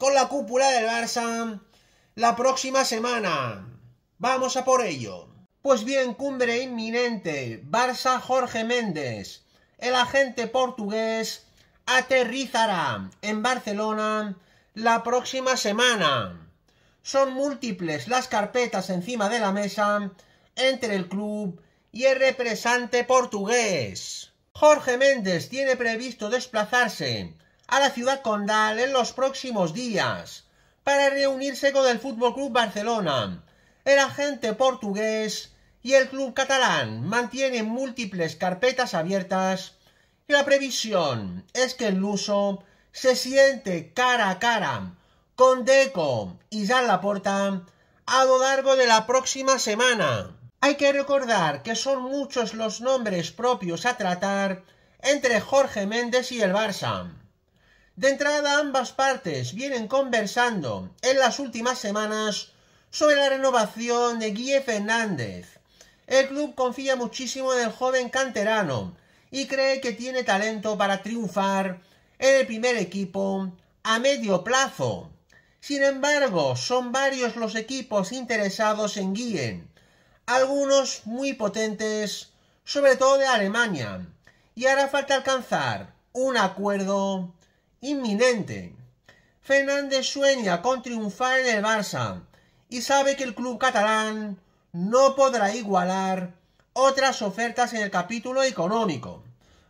con la cúpula del Barça la próxima semana. Vamos a por ello. Pues bien, cumbre inminente. Barça Jorge Méndez, el agente portugués, aterrizará en Barcelona la próxima semana. Son múltiples las carpetas encima de la mesa entre el club y el representante portugués. Jorge Méndez tiene previsto desplazarse a la ciudad condal en los próximos días para reunirse con el Fútbol Club Barcelona. El agente portugués y el club catalán mantienen múltiples carpetas abiertas y la previsión es que el luso se siente cara a cara con Deco y Jean Laporta a lo largo de la próxima semana. Hay que recordar que son muchos los nombres propios a tratar entre Jorge Méndez y el Barça. De entrada, ambas partes vienen conversando en las últimas semanas sobre la renovación de Guille Fernández. El club confía muchísimo en el joven canterano y cree que tiene talento para triunfar en el primer equipo a medio plazo. Sin embargo, son varios los equipos interesados en Guille, algunos muy potentes, sobre todo de Alemania, y hará falta alcanzar un acuerdo inminente. Fernández sueña con triunfar en el Barça y sabe que el club catalán no podrá igualar otras ofertas en el capítulo económico,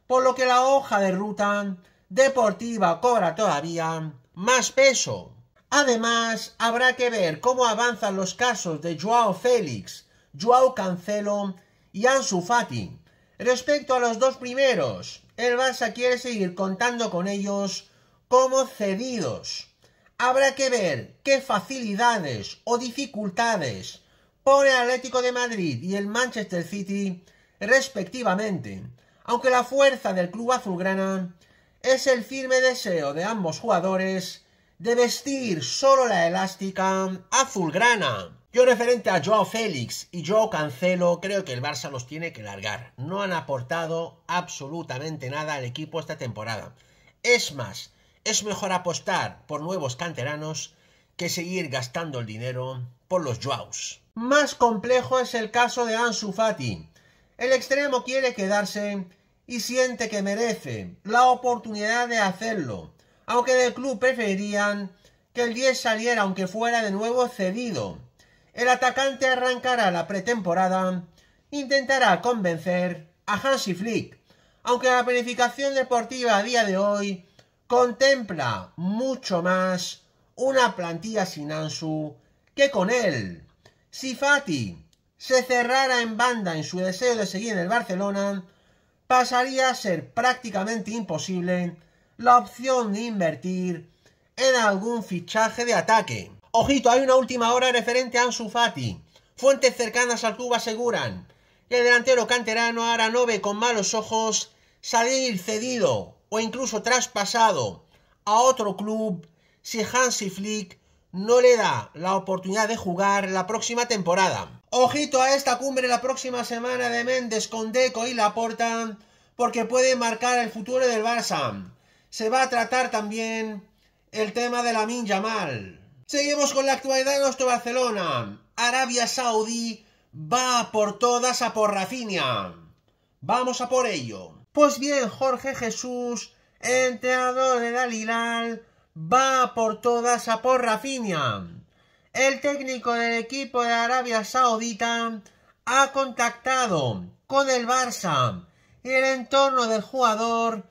por lo que la hoja de ruta deportiva cobra todavía más peso. Además, habrá que ver cómo avanzan los casos de Joao Félix, Joao Cancelo y Ansu Fati. Respecto a los dos primeros, el Barça quiere seguir contando con ellos como cedidos. Habrá que ver qué facilidades o dificultades pone el Atlético de Madrid y el Manchester City respectivamente, aunque la fuerza del club azulgrana es el firme deseo de ambos jugadores de vestir solo la elástica azulgrana. Yo referente a Joao Félix y Joao Cancelo, creo que el Barça los tiene que largar. No han aportado absolutamente nada al equipo esta temporada. Es más, es mejor apostar por nuevos canteranos que seguir gastando el dinero por los Joaos. Más complejo es el caso de Ansu Fati. El extremo quiere quedarse y siente que merece la oportunidad de hacerlo, aunque del club preferirían que el 10 saliera aunque fuera de nuevo cedido. El atacante arrancará la pretemporada, intentará convencer a Hansi Flick, aunque la planificación deportiva a día de hoy contempla mucho más una plantilla sin Ansu que con él. Si Fati se cerrara en banda en su deseo de seguir en el Barcelona, pasaría a ser prácticamente imposible la opción de invertir en algún fichaje de ataque. Ojito, hay una última hora referente a Ansu Fati. Fuentes cercanas al club aseguran que el delantero canterano ahora no ve con malos ojos salir cedido o incluso traspasado a otro club si Hansi Flick no le da la oportunidad de jugar la próxima temporada. Ojito a esta cumbre la próxima semana de Méndez con Deco y Laporta porque puede marcar el futuro del Barça. Se va a tratar también el tema de la Mal. Seguimos con la actualidad de nuestro Barcelona. Arabia Saudí va por todas a por Rafinha. Vamos a por ello. Pues bien, Jorge Jesús, entrenador de Dalilal, va por todas a por Rafinha. El técnico del equipo de Arabia Saudita ha contactado con el Barça y el entorno del jugador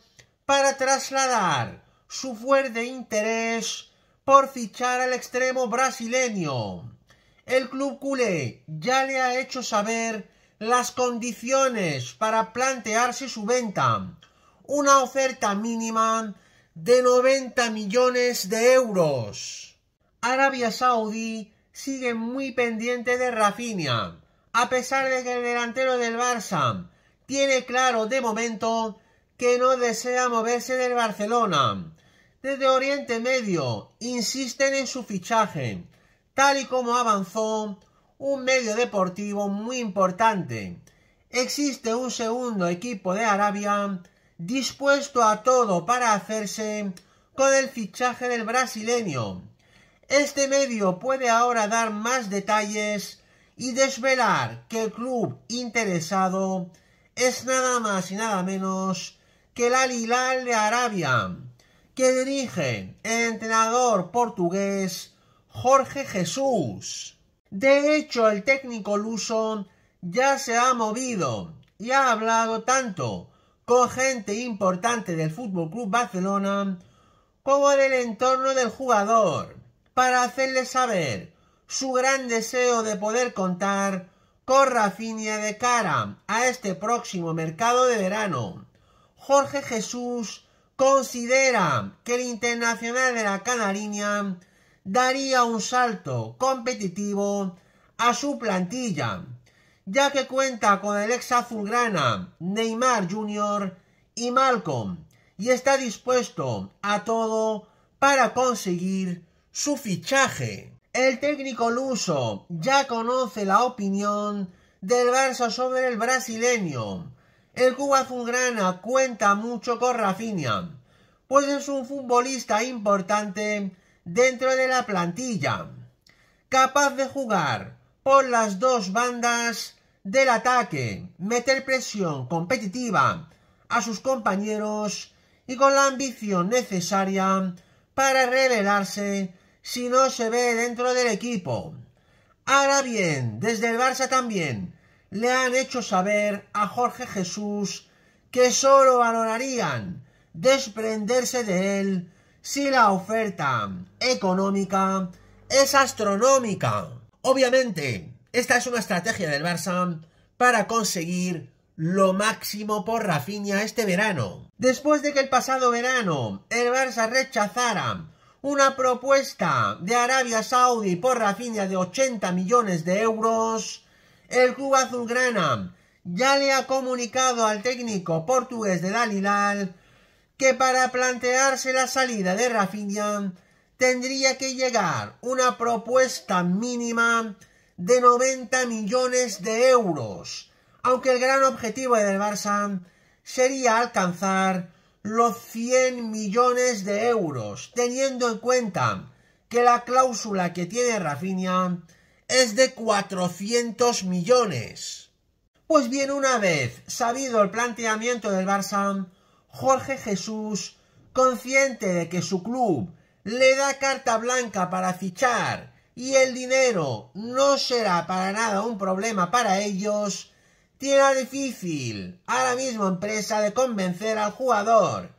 para trasladar su fuerte interés por fichar al extremo brasileño. El club culé ya le ha hecho saber las condiciones para plantearse su venta. Una oferta mínima de 90 millones de euros. Arabia Saudí sigue muy pendiente de Rafinha, a pesar de que el delantero del Barça tiene claro de momento que no desea moverse del Barcelona. Desde Oriente Medio insisten en su fichaje, tal y como avanzó un medio deportivo muy importante. Existe un segundo equipo de Arabia dispuesto a todo para hacerse con el fichaje del brasileño. Este medio puede ahora dar más detalles y desvelar que el club interesado es nada más y nada menos que el Al de Arabia, que dirige el entrenador portugués Jorge Jesús. De hecho, el técnico luso ya se ha movido y ha hablado tanto con gente importante del Fútbol Club Barcelona como del entorno del jugador para hacerle saber su gran deseo de poder contar con Rafinha de cara a este próximo mercado de verano. Jorge Jesús considera que el internacional de la Canariña daría un salto competitivo a su plantilla, ya que cuenta con el ex azulgrana Neymar Jr. y Malcolm, y está dispuesto a todo para conseguir su fichaje. El técnico luso ya conoce la opinión del Barça sobre el brasileño. El Cuba azulgrana cuenta mucho con Rafinha, pues es un futbolista importante dentro de la plantilla, capaz de jugar por las dos bandas del ataque, meter presión competitiva a sus compañeros y con la ambición necesaria para revelarse si no se ve dentro del equipo. Ahora bien, desde el Barça también le han hecho saber a Jorge Jesús que solo valorarían desprenderse de él si la oferta económica es astronómica. Obviamente, esta es una estrategia del Barça para conseguir lo máximo por Rafinha este verano. Después de que el pasado verano el Barça rechazara una propuesta de Arabia Saudí por Rafinha de 80 millones de euros, el club azulgrana ya le ha comunicado al técnico portugués de Dalilal que para plantearse la salida de Rafinha tendría que llegar una propuesta mínima de 90 millones de euros, aunque el gran objetivo del Barça sería alcanzar los 100 millones de euros, teniendo en cuenta que la cláusula que tiene Rafinha es de 400 millones. Pues bien, una vez sabido el planteamiento del Barça, Jorge Jesús, consciente de que su club le da carta blanca para fichar y el dinero no será para nada un problema para ellos, tiene difícil a la misma empresa de convencer al jugador.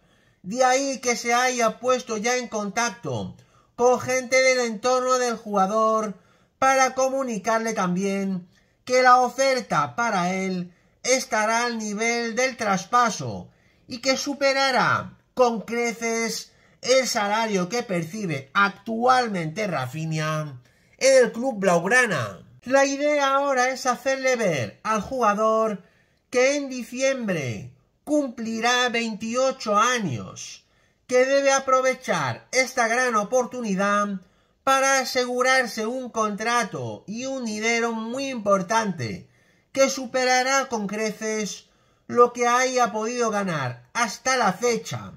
De ahí que se haya puesto ya en contacto con gente del entorno del jugador para comunicarle también que la oferta para él estará al nivel del traspaso y que superará con creces el salario que percibe actualmente Rafinha en el club blaugrana. La idea ahora es hacerle ver al jugador que en diciembre cumplirá 28 años, que debe aprovechar esta gran oportunidad para asegurarse un contrato y un dinero muy importante que superará con creces lo que haya podido ganar hasta la fecha.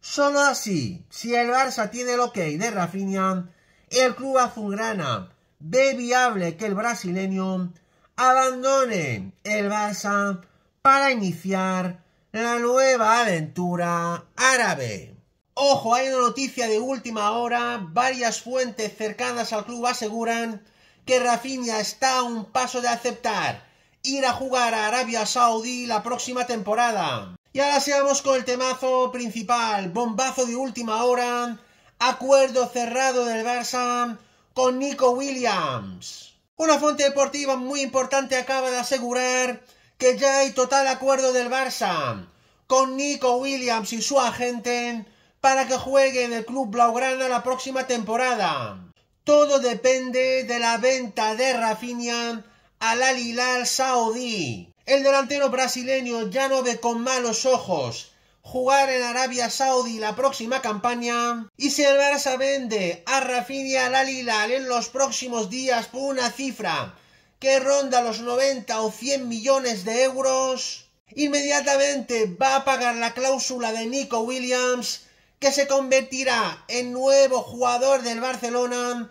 Solo así, si el Barça tiene el ok de Rafinha, el club azulgrana ve viable que el brasileño abandone el Barça para iniciar la nueva aventura árabe. Ojo, hay una noticia de última hora. Varias fuentes cercanas al club aseguran que Rafinha está a un paso de aceptar ir a jugar a Arabia Saudí la próxima temporada. Y ahora seamos con el temazo principal, bombazo de última hora, acuerdo cerrado del Barça con Nico Williams. Una fuente deportiva muy importante acaba de asegurar que ya hay total acuerdo del Barça con Nico Williams y su agente para que juegue en el club blaugrana la próxima temporada. Todo depende de la venta de Rafinha al Al Hilal Saudí. El delantero brasileño ya no ve con malos ojos jugar en Arabia Saudí la próxima campaña. Y si el Barça vende a Rafinha al Al Hilal en los próximos días por una cifra que ronda los 90 o 100 millones de euros, inmediatamente va a pagar la cláusula de Nico Williams, que se convertirá en nuevo jugador del Barcelona